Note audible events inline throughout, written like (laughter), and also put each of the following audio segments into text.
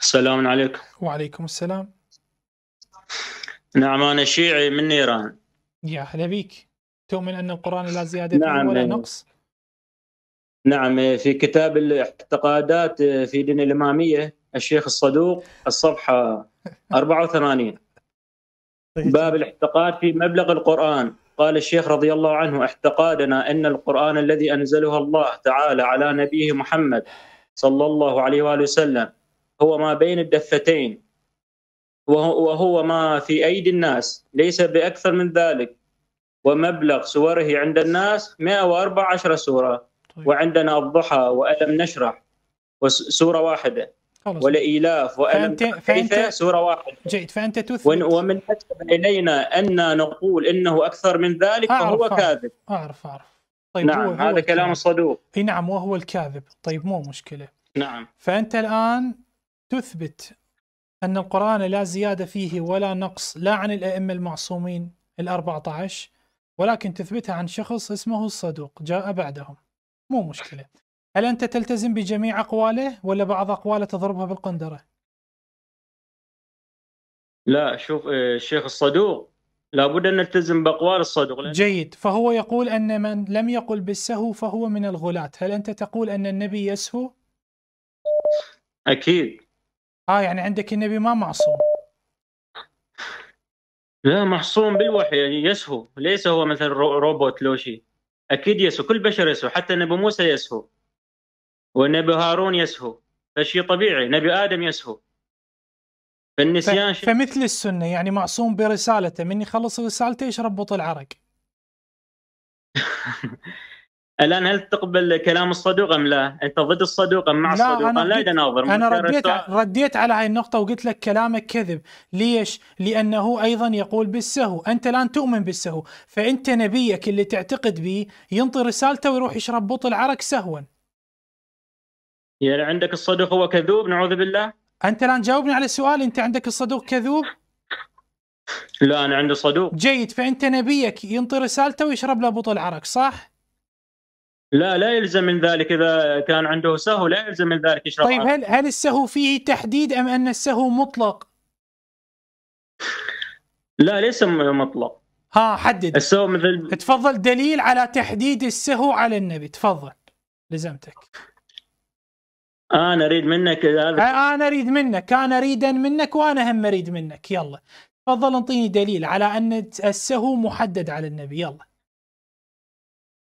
السلام عليكم وعليكم السلام نعم أنا شيعي من إيران يا هلا بك تؤمن أن القرآن لا زيادة فيه نعم ولا نقص؟ نعم في كتاب الاعتقادات في دين الإمامية الشيخ الصدوق الصفحة 84 (laughs) طيب. باب الاعتقاد في مبلغ القرآن قال الشيخ رضي الله عنه اعتقادنا أن القرآن الذي أنزله الله تعالى على نبيه محمد صلى الله عليه وآله وسلم هو ما بين الدفتين وهو ما في أيدي الناس ليس بأكثر من ذلك ومبلغ سوره عند الناس 114 سورة طيب. وعندنا الضحى وألم نشرح وسورة واحدة خلص. ولإيلاف وألم فأنت... فأنت... سورة واحدة جيد فأنت تثبت ومن حسب إلينا أن نقول إنه أكثر من ذلك أعرف فهو أعرف. كاذب أعرف أعرف طيب نعم هو هذا هو كلام الصدوق اي نعم وهو الكاذب طيب مو مشكلة نعم فأنت الآن تثبت أن القرآن لا زيادة فيه ولا نقص لا عن الأئمة المعصومين الأربعة عشر ولكن تثبتها عن شخص اسمه الصدوق جاء بعدهم مو مشكلة هل أنت تلتزم بجميع أقواله ولا بعض أقواله تضربها بالقندرة لا شوف آه، الشيخ الصدوق لابد أن نلتزم بأقوال الصدوق لأن... جيد فهو يقول أن من لم يقل بالسهو فهو من الغلاة هل أنت تقول أن النبي يسهو أكيد اه يعني عندك النبي ما معصوم لا محصوم بالوحي يعني يسهو ليس هو مثل روبوت لو شيء اكيد يسهو كل بشر يسهو حتى نبي موسى يسهو ونبي هارون يسهو فشيء طبيعي نبي ادم يسهو فالنسيان ف... فمثل السنه يعني معصوم برسالته من يخلص رسالته يشرب بطل عرق (laughs) الان هل تقبل كلام الصدوق ام لا؟ انت ضد الصدوق ام مع لا الصدوق؟ انا لا اناظر انا رديت رديت على هاي النقطه وقلت لك كلامك كذب، ليش؟ لانه ايضا يقول بالسهو، انت الان تؤمن بالسهو، فانت نبيك اللي تعتقد به ينطي رسالته ويروح يشرب بطل عرق سهوا. يعني عندك الصدوق هو كذوب نعوذ بالله؟ انت الان جاوبني على سؤالي، انت عندك الصدوق كذوب؟ لا انا عندي صدوق جيد فانت نبيك ينطي رسالته ويشرب له بطل عرق، صح؟ لا لا يلزم من ذلك اذا كان عنده سهو لا يلزم من ذلك يشرب طيب هل هل السهو فيه تحديد ام ان السهو مطلق؟ لا ليس مطلق ها حدد السهو مثل تفضل دليل على تحديد السهو على النبي تفضل لزمتك انا اريد منك هذا انا اريد منك انا اريد منك وانا هم اريد منك يلا تفضل انطيني دليل على ان السهو محدد على النبي يلا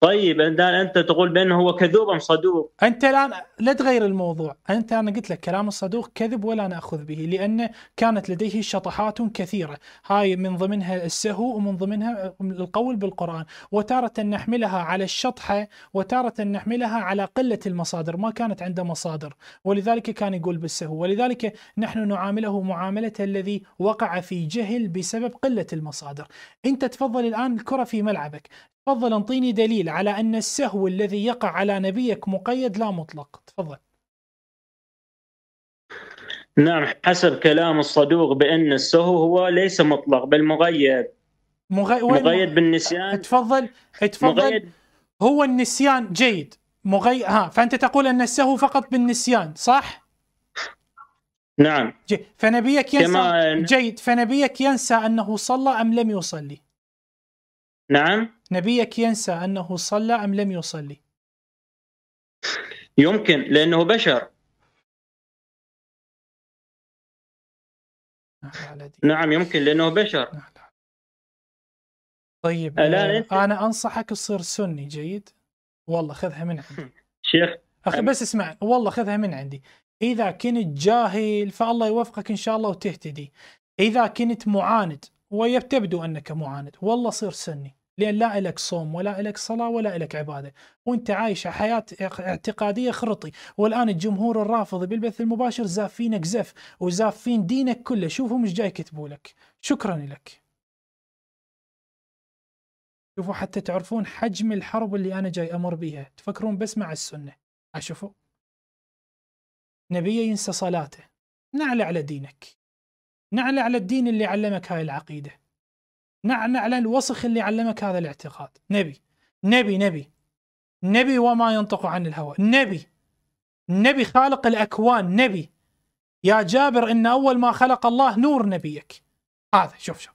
طيب الان انت تقول بانه هو كذوب ام صدوق؟ انت الان لا تغير الموضوع، انت انا قلت لك كلام الصدوق كذب ولا ناخذ به لانه كانت لديه شطحات كثيره، هاي من ضمنها السهو ومن ضمنها القول بالقران، وتارة نحملها على الشطحه وتارة نحملها على قله المصادر، ما كانت عنده مصادر، ولذلك كان يقول بالسهو، ولذلك نحن نعامله معامله الذي وقع في جهل بسبب قله المصادر. انت تفضل الان الكره في ملعبك، تفضل انطيني دليل على ان السهو الذي يقع على نبيك مقيد لا مطلق تفضل نعم حسب كلام الصدوق بان السهو هو ليس مطلق بل مغيب مغي... مغيب بالنسيان تفضل تفضل مغيد... هو النسيان جيد مغي... ها فانت تقول ان السهو فقط بالنسيان صح؟ نعم جيد. فنبيك ينسى كما... جيد فنبيك ينسى انه صلى ام لم يصلي نعم نبيك ينسى أنه صلى أم لم يصلي يمكن لأنه بشر نعم يمكن لأنه بشر طيب آه، أنت... أنا أنصحك تصير سني جيد والله خذها من عندي شيخ أخي بس اسمع والله خذها من عندي إذا كنت جاهل فالله يوفقك إن شاء الله وتهتدي إذا كنت معاند وتبدو أنك معاند والله صير سني لان لا الك صوم ولا الك صلاه ولا الك عباده، وانت عايش حياه اعتقاديه خرطي، والان الجمهور الرافضي بالبث المباشر زافينك زف وزافين دينك كله، شوفهم ايش جاي يكتبوا لك، شكرا لك. شوفوا حتى تعرفون حجم الحرب اللي انا جاي امر بها، تفكرون بس مع السنه، اشوفوا؟ نبيه ينسى صلاته، نعلى على دينك. نعلى على الدين اللي علمك هاي العقيده. على الوسخ اللي علمك هذا الاعتقاد نبي نبي نبي نبي وما ينطق عن الهوى نبي نبي خالق الأكوان نبي يا جابر إن أول ما خلق الله نور نبيك هذا شوف شوف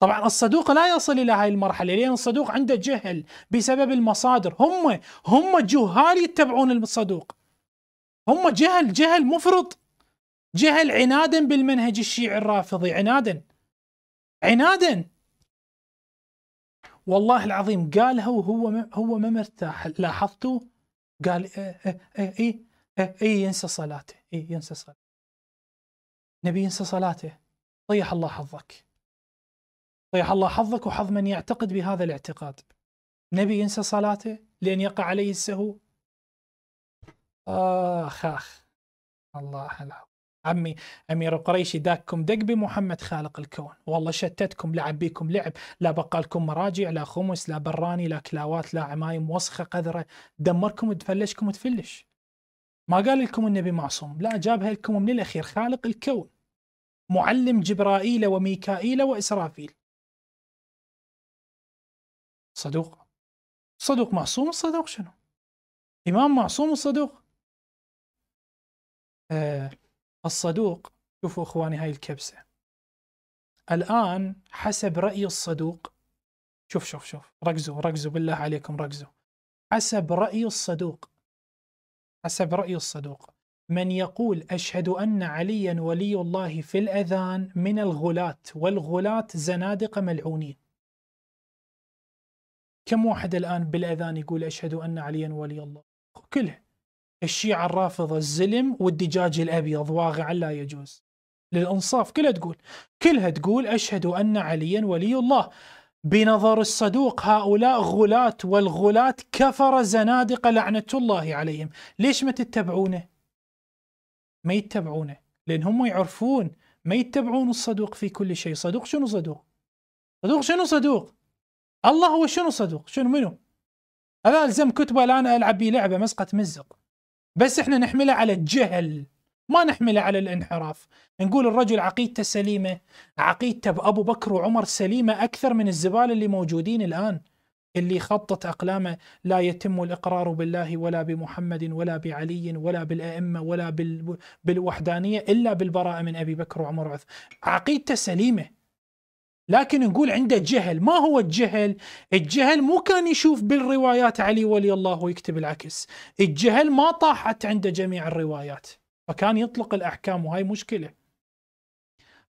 طبعا الصدوق لا يصل الى هاي المرحله لان الصدوق عنده جهل بسبب المصادر هم هم جهال يتبعون الصدوق هم جهل جهل مفرط جهل عنادا بالمنهج الشيعي الرافضي عنادا عنادا والله العظيم قالها وهو هو ما مرتاح لاحظتوا قال اي اي اي ينسى صلاته اي ينسى صلاته نبي ينسى صلاته طيح الله حظك طيح الله حظك وحظ من يعتقد بهذا الاعتقاد نبي ينسى صلاته لأن يقع عليه السهو آخ آخ الله العظيم عمي أمير قريشي داككم دق بمحمد خالق الكون والله شتتكم لعب بيكم لعب لا بقالكم مراجع لا خمس لا براني لا كلاوات لا عمايم وسخة قذرة دمركم وتفلشكم وتفلش ما قال لكم النبي معصوم لا جابها لكم من الأخير خالق الكون معلم جبرائيل وميكائيل وإسرافيل صدوق صدوق معصوم الصدوق شنو إمام معصوم الصدوق آه الصدوق شوفوا اخواني هاي الكبسه الان حسب راي الصدوق شوف شوف شوف ركزوا ركزوا بالله عليكم ركزوا حسب راي الصدوق حسب راي الصدوق من يقول اشهد ان عليا ولي الله في الاذان من الغلاة والغلاة زنادقه ملعونين كم واحد الان بالاذان يقول اشهد ان عليا ولي الله كلها الشيعة الرافضة الزلم والدجاج الأبيض واقعا لا يجوز للإنصاف كلها تقول كلها تقول أشهد أن عليا ولي الله بنظر الصدوق هؤلاء غلاة والغلاة كفر زنادق لعنة الله عليهم ليش ما تتبعونه ما يتبعونه لأن هم يعرفون ما يتبعون الصدوق في كل شيء صدوق شنو صدوق صدوق شنو صدوق الله هو شنو صدوق شنو منو هذا الزم كتبه الآن ألعب بي لعبة مسقط مزق بس احنا نحمله على الجهل ما نحمله على الانحراف نقول الرجل عقيدته سليمة عقيدته بأبو بكر وعمر سليمة أكثر من الزبال اللي موجودين الآن اللي خطت أقلامه لا يتم الإقرار بالله ولا بمحمد ولا بعلي ولا بالأئمة ولا بالوحدانية إلا بالبراءة من أبي بكر وعمر وعثمان عقيدته سليمة لكن نقول عنده جهل ما هو الجهل الجهل مو كان يشوف بالروايات علي ولي الله ويكتب العكس الجهل ما طاحت عنده جميع الروايات فكان يطلق الأحكام وهاي مشكلة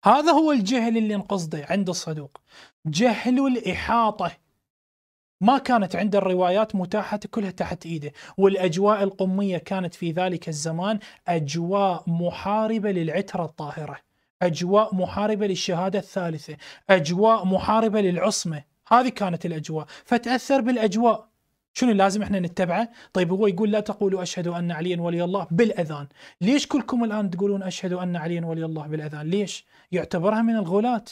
هذا هو الجهل اللي نقصده عند الصدوق جهل الإحاطة ما كانت عند الروايات متاحة كلها تحت إيده والأجواء القمية كانت في ذلك الزمان أجواء محاربة للعترة الطاهرة أجواء محاربة للشهادة الثالثة أجواء محاربة للعصمة هذه كانت الأجواء فتأثر بالأجواء شنو لازم احنا نتبعه؟ طيب هو يقول لا تقولوا اشهد ان عليا ولي الله بالاذان، ليش كلكم الان تقولون اشهد ان عليا ولي الله بالاذان؟ ليش؟ يعتبرها من الغلاة.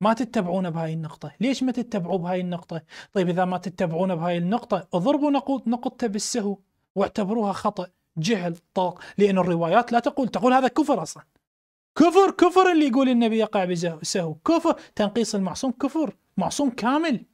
ما تتبعون بهاي النقطة، ليش ما تتبعوا بهاي النقطة؟ طيب اذا ما تتبعون بهاي النقطة اضربوا نقطته بالسهو واعتبروها خطأ، جهل، طلق، لان الروايات لا تقول، تقول هذا كفر اصلا. كفر كفر اللي يقول النبي يقع بسهو كفر تنقيص المعصوم كفر معصوم كامل